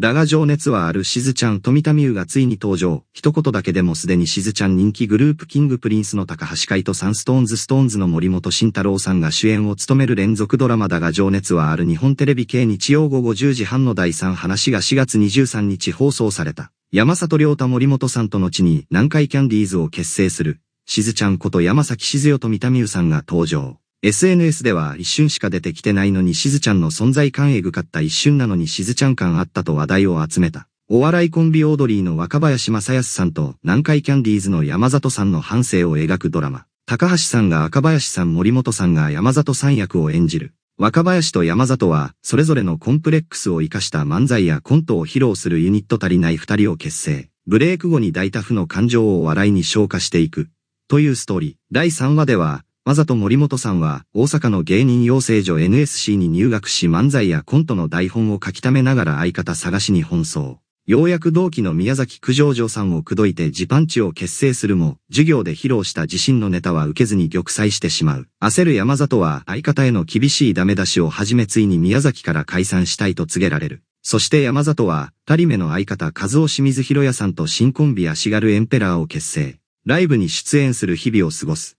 だが情熱はあるしずちゃん富田美優がついに登場。一言だけでもすでにしずちゃん人気グループキングプリンスの高橋海とサンストーンズストーンズの森本慎太郎さんが主演を務める連続ドラマだが情熱はある日本テレビ系日曜午後10時半の第3話が4月23日放送された。山里亮太森本さんと後に南海キャンディーズを結成する、しずちゃんこと山崎しずよと三田美優さんが登場。SNS では一瞬しか出てきてないのにしずちゃんの存在感えぐかった一瞬なのにしずちゃん感あったと話題を集めた。お笑いコンビオードリーの若林正康さんと南海キャンディーズの山里さんの反省を描くドラマ。高橋さんが赤林さん森本さんが山里さん役を演じる。若林と山里は、それぞれのコンプレックスを活かした漫才やコントを披露するユニット足りない二人を結成。ブレイク後に大多負の感情を笑いに消化していく。というストーリー。第3話では、わざと森本さんは大阪の芸人養成所 NSC に入学し漫才やコントの台本を書き溜めながら相方探しに奔走。ようやく同期の宮崎九条城さんを口説いてジパンチを結成するも、授業で披露した自身のネタは受けずに玉砕してしまう。焦る山里は相方への厳しいダメ出しをはじめついに宮崎から解散したいと告げられる。そして山里は、二人目の相方和尾清水博也さんと新コンビ足軽エンペラーを結成。ライブに出演する日々を過ごす。